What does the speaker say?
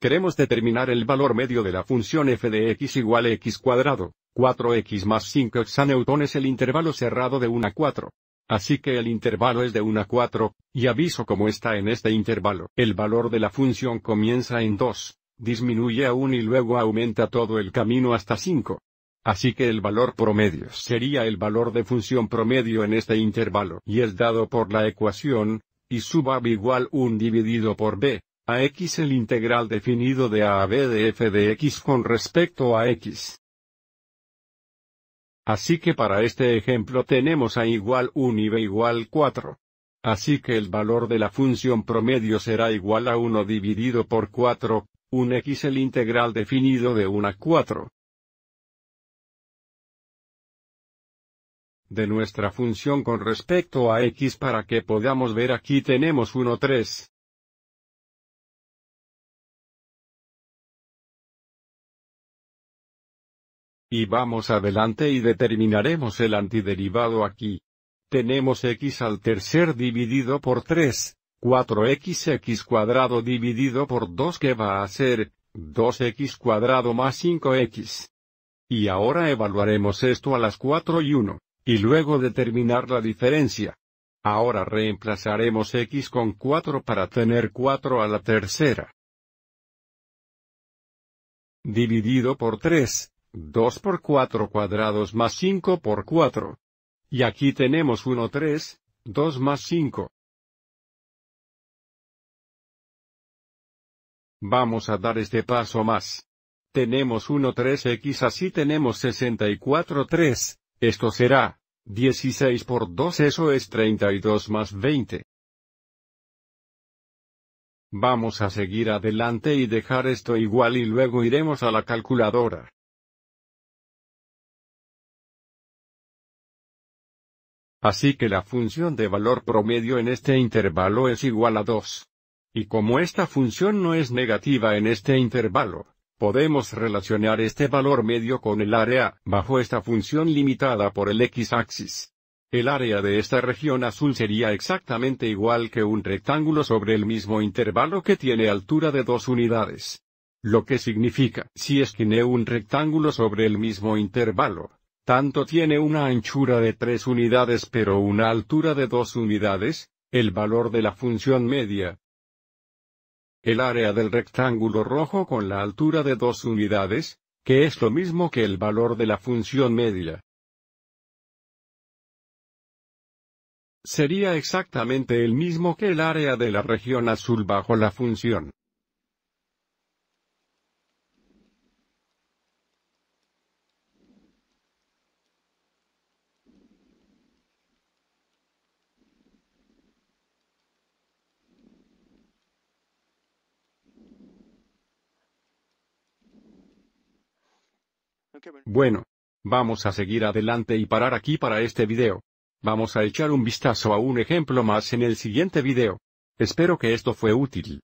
Queremos determinar el valor medio de la función f de x igual a x cuadrado, 4x más 5 hexaneuton es el intervalo cerrado de 1 a 4. Así que el intervalo es de 1 a 4, y aviso cómo está en este intervalo. El valor de la función comienza en 2, disminuye a 1 y luego aumenta todo el camino hasta 5. Así que el valor promedio sería el valor de función promedio en este intervalo y es dado por la ecuación y sub igual 1 dividido por b, a x el integral definido de a a b de f de x con respecto a x. Así que para este ejemplo tenemos a igual 1 y b igual 4. Así que el valor de la función promedio será igual a 1 dividido por 4, un x el integral definido de 1 a 4. de nuestra función con respecto a x para que podamos ver aquí tenemos 1 3. Y vamos adelante y determinaremos el antiderivado aquí. Tenemos x al tercer dividido por 3, 4xx cuadrado dividido por 2 que va a ser, 2x cuadrado más 5x. Y ahora evaluaremos esto a las 4 y 1 y luego determinar la diferencia. Ahora reemplazaremos x con 4 para tener 4 a la tercera. Dividido por 3, 2 por 4 cuadrados más 5 por 4. Y aquí tenemos 1 3, 2 más 5. Vamos a dar este paso más. Tenemos 1 3x así tenemos 64 3, esto será, 16 por 2 eso es 32 más 20. Vamos a seguir adelante y dejar esto igual y luego iremos a la calculadora. Así que la función de valor promedio en este intervalo es igual a 2. Y como esta función no es negativa en este intervalo, Podemos relacionar este valor medio con el área, bajo esta función limitada por el x-axis. El área de esta región azul sería exactamente igual que un rectángulo sobre el mismo intervalo que tiene altura de dos unidades. Lo que significa, si esquineo un rectángulo sobre el mismo intervalo, tanto tiene una anchura de tres unidades pero una altura de dos unidades, el valor de la función media, el área del rectángulo rojo con la altura de dos unidades, que es lo mismo que el valor de la función media. Sería exactamente el mismo que el área de la región azul bajo la función. Ah, bueno. Vamos a seguir adelante y parar aquí para este video. Vamos a echar un vistazo a un ejemplo más en el siguiente video. Espero que esto fue útil.